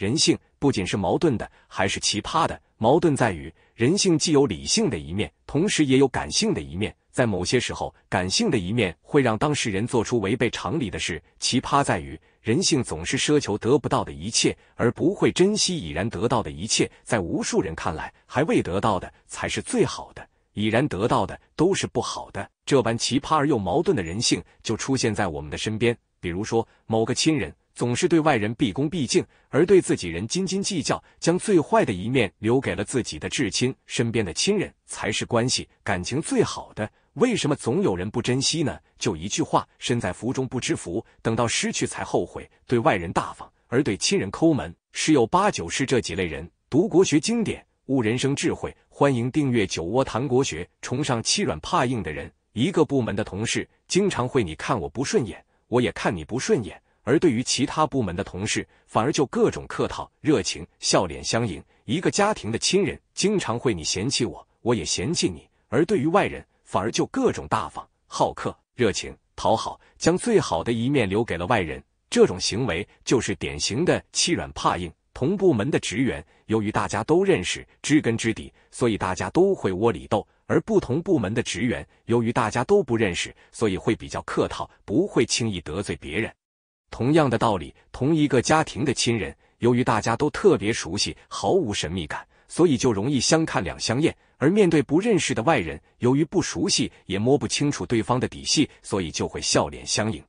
人性不仅是矛盾的，还是奇葩的。矛盾在于，人性既有理性的一面，同时也有感性的一面。在某些时候，感性的一面会让当事人做出违背常理的事。奇葩在于，人性总是奢求得不到的一切，而不会珍惜已然得到的一切。在无数人看来，还未得到的才是最好的，已然得到的都是不好的。这般奇葩而又矛盾的人性，就出现在我们的身边。比如说，某个亲人。总是对外人毕恭毕敬，而对自己人斤斤计较，将最坏的一面留给了自己的至亲身边的亲人才是关系感情最好的。为什么总有人不珍惜呢？就一句话：身在福中不知福，等到失去才后悔。对外人大方，而对亲人抠门，十有八九是这几类人。读国学经典，悟人生智慧。欢迎订阅《酒窝谈国学》，崇尚欺软怕硬的人。一个部门的同事经常会你看我不顺眼，我也看你不顺眼。而对于其他部门的同事，反而就各种客套、热情、笑脸相迎。一个家庭的亲人，经常会你嫌弃我，我也嫌弃你。而对于外人，反而就各种大方、好客、热情、讨好，将最好的一面留给了外人。这种行为就是典型的欺软怕硬。同部门的职员，由于大家都认识、知根知底，所以大家都会窝里斗；而不同部门的职员，由于大家都不认识，所以会比较客套，不会轻易得罪别人。同样的道理，同一个家庭的亲人，由于大家都特别熟悉，毫无神秘感，所以就容易相看两相厌；而面对不认识的外人，由于不熟悉，也摸不清楚对方的底细，所以就会笑脸相迎。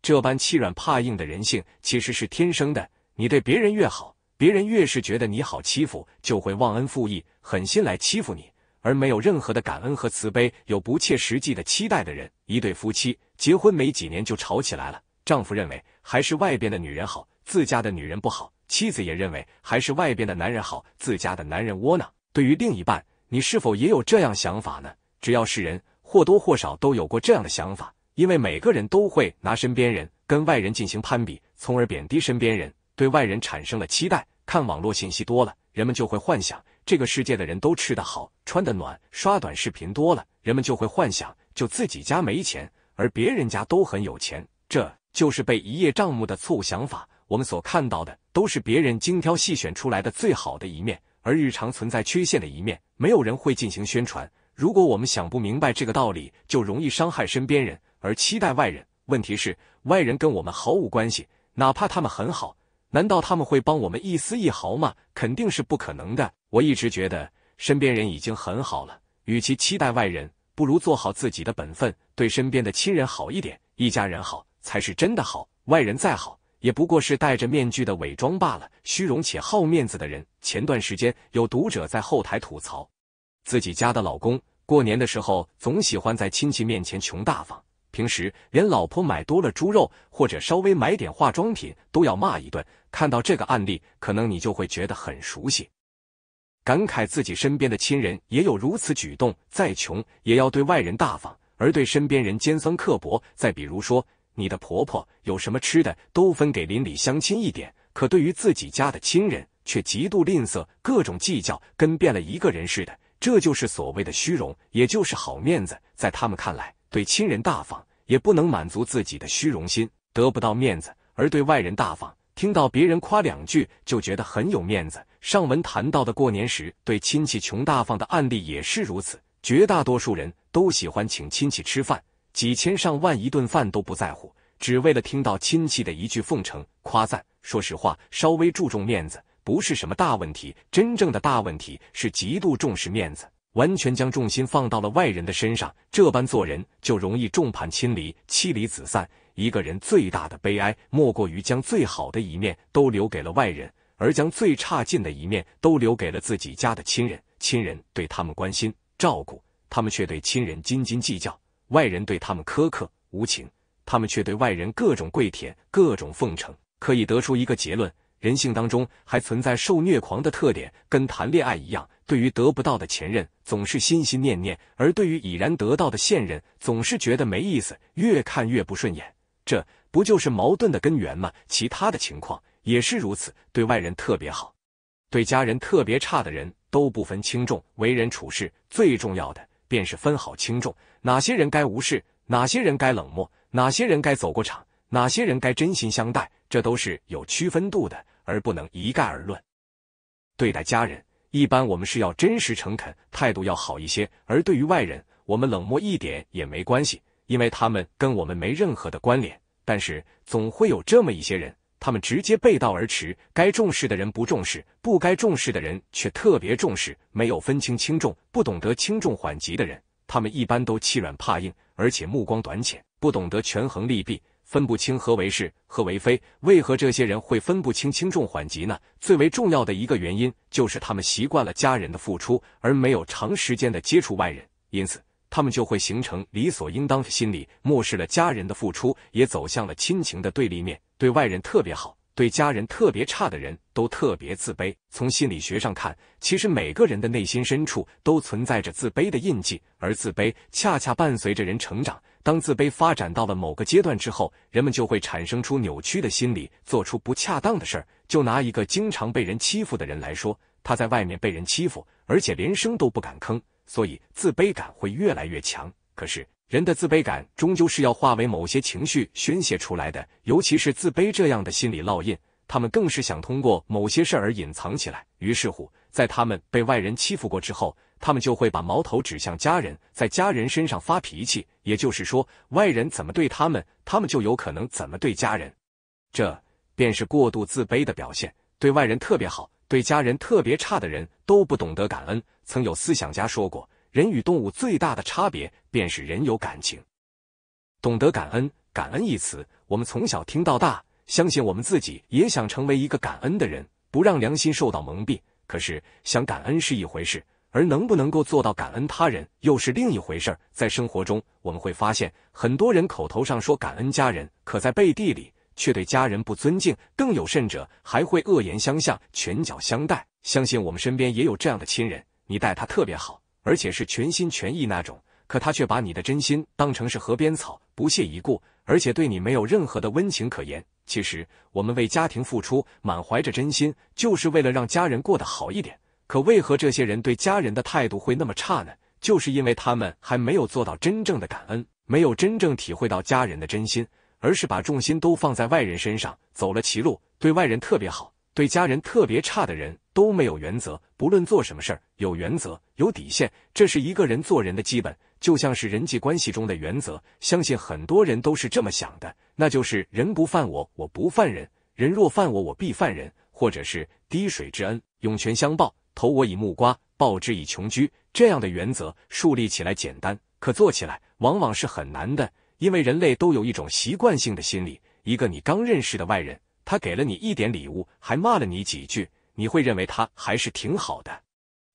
这般欺软怕硬的人性，其实是天生的。你对别人越好，别人越是觉得你好欺负，就会忘恩负义，狠心来欺负你，而没有任何的感恩和慈悲，有不切实际的期待的人，一对夫妻结婚没几年就吵起来了。丈夫认为还是外边的女人好，自家的女人不好；妻子也认为还是外边的男人好，自家的男人窝囊。对于另一半，你是否也有这样想法呢？只要是人，或多或少都有过这样的想法，因为每个人都会拿身边人跟外人进行攀比，从而贬低身边人，对外人产生了期待。看网络信息多了，人们就会幻想这个世界的人都吃得好、穿得暖；刷短视频多了，人们就会幻想就自己家没钱，而别人家都很有钱。这。就是被一叶障目的错误想法，我们所看到的都是别人精挑细选出来的最好的一面，而日常存在缺陷的一面，没有人会进行宣传。如果我们想不明白这个道理，就容易伤害身边人，而期待外人。问题是，外人跟我们毫无关系，哪怕他们很好，难道他们会帮我们一丝一毫吗？肯定是不可能的。我一直觉得身边人已经很好了，与其期待外人，不如做好自己的本分，对身边的亲人好一点，一家人好。才是真的好，外人再好，也不过是戴着面具的伪装罢了。虚荣且好面子的人，前段时间有读者在后台吐槽，自己家的老公过年的时候总喜欢在亲戚面前穷大方，平时连老婆买多了猪肉或者稍微买点化妆品都要骂一顿。看到这个案例，可能你就会觉得很熟悉，感慨自己身边的亲人也有如此举动，再穷也要对外人大方，而对身边人尖酸刻薄。再比如说。你的婆婆有什么吃的都分给邻里乡亲一点，可对于自己家的亲人却极度吝啬，各种计较，跟变了一个人似的。这就是所谓的虚荣，也就是好面子。在他们看来，对亲人大方也不能满足自己的虚荣心，得不到面子；而对外人大方，听到别人夸两句就觉得很有面子。上文谈到的过年时对亲戚穷大方的案例也是如此。绝大多数人都喜欢请亲戚吃饭。几千上万一顿饭都不在乎，只为了听到亲戚的一句奉承夸赞。说实话，稍微注重面子不是什么大问题。真正的大问题是极度重视面子，完全将重心放到了外人的身上。这般做人，就容易众叛亲离，妻离子散。一个人最大的悲哀，莫过于将最好的一面都留给了外人，而将最差劲的一面都留给了自己家的亲人。亲人对他们关心照顾，他们却对亲人斤斤计较。外人对他们苛刻无情，他们却对外人各种跪舔、各种奉承。可以得出一个结论：人性当中还存在受虐狂的特点，跟谈恋爱一样。对于得不到的前任，总是心心念念；而对于已然得到的现任，总是觉得没意思，越看越不顺眼。这不就是矛盾的根源吗？其他的情况也是如此。对外人特别好，对家人特别差的人，都不分轻重。为人处事，最重要的。便是分好轻重，哪些人该无视，哪些人该冷漠，哪些人该走过场，哪些人该真心相待，这都是有区分度的，而不能一概而论。对待家人，一般我们是要真实诚恳，态度要好一些；而对于外人，我们冷漠一点也没关系，因为他们跟我们没任何的关联。但是总会有这么一些人。他们直接背道而驰，该重视的人不重视，不该重视的人却特别重视，没有分清轻重，不懂得轻重缓急的人，他们一般都欺软怕硬，而且目光短浅，不懂得权衡利弊，分不清何为是，何为非。为何这些人会分不清轻重缓急呢？最为重要的一个原因就是他们习惯了家人的付出，而没有长时间的接触外人，因此他们就会形成理所应当的心理，漠视了家人的付出，也走向了亲情的对立面。对外人特别好，对家人特别差的人，都特别自卑。从心理学上看，其实每个人的内心深处都存在着自卑的印记，而自卑恰恰伴随着人成长。当自卑发展到了某个阶段之后，人们就会产生出扭曲的心理，做出不恰当的事儿。就拿一个经常被人欺负的人来说，他在外面被人欺负，而且连声都不敢吭，所以自卑感会越来越强。可是，人的自卑感终究是要化为某些情绪宣泄出来的，尤其是自卑这样的心理烙印，他们更是想通过某些事儿而隐藏起来。于是乎，在他们被外人欺负过之后，他们就会把矛头指向家人，在家人身上发脾气。也就是说，外人怎么对他们，他们就有可能怎么对家人。这便是过度自卑的表现。对外人特别好，对家人特别差的人，都不懂得感恩。曾有思想家说过。人与动物最大的差别，便是人有感情，懂得感恩。感恩一词，我们从小听到大，相信我们自己也想成为一个感恩的人，不让良心受到蒙蔽。可是，想感恩是一回事，而能不能够做到感恩他人，又是另一回事。在生活中，我们会发现，很多人口头上说感恩家人，可在背地里却对家人不尊敬，更有甚者还会恶言相向、拳脚相待。相信我们身边也有这样的亲人，你待他特别好。而且是全心全意那种，可他却把你的真心当成是河边草，不屑一顾，而且对你没有任何的温情可言。其实我们为家庭付出，满怀着真心，就是为了让家人过得好一点。可为何这些人对家人的态度会那么差呢？就是因为他们还没有做到真正的感恩，没有真正体会到家人的真心，而是把重心都放在外人身上，走了歧路。对外人特别好，对家人特别差的人。都没有原则，不论做什么事儿，有原则、有底线，这是一个人做人的基本，就像是人际关系中的原则。相信很多人都是这么想的，那就是“人不犯我，我不犯人；人若犯我，我必犯人”，或者是“滴水之恩，涌泉相报，投我以木瓜，报之以琼琚”这样的原则。树立起来简单，可做起来往往是很难的，因为人类都有一种习惯性的心理：一个你刚认识的外人，他给了你一点礼物，还骂了你几句。你会认为他还是挺好的，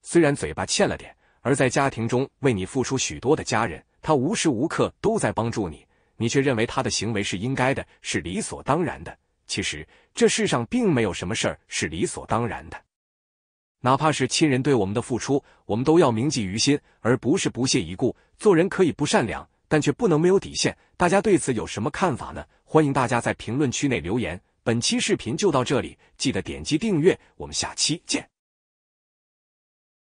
虽然嘴巴欠了点，而在家庭中为你付出许多的家人，他无时无刻都在帮助你，你却认为他的行为是应该的，是理所当然的。其实这世上并没有什么事儿是理所当然的，哪怕是亲人对我们的付出，我们都要铭记于心，而不是不屑一顾。做人可以不善良，但却不能没有底线。大家对此有什么看法呢？欢迎大家在评论区内留言。本期视频就到这里，记得点击订阅，我们下期见。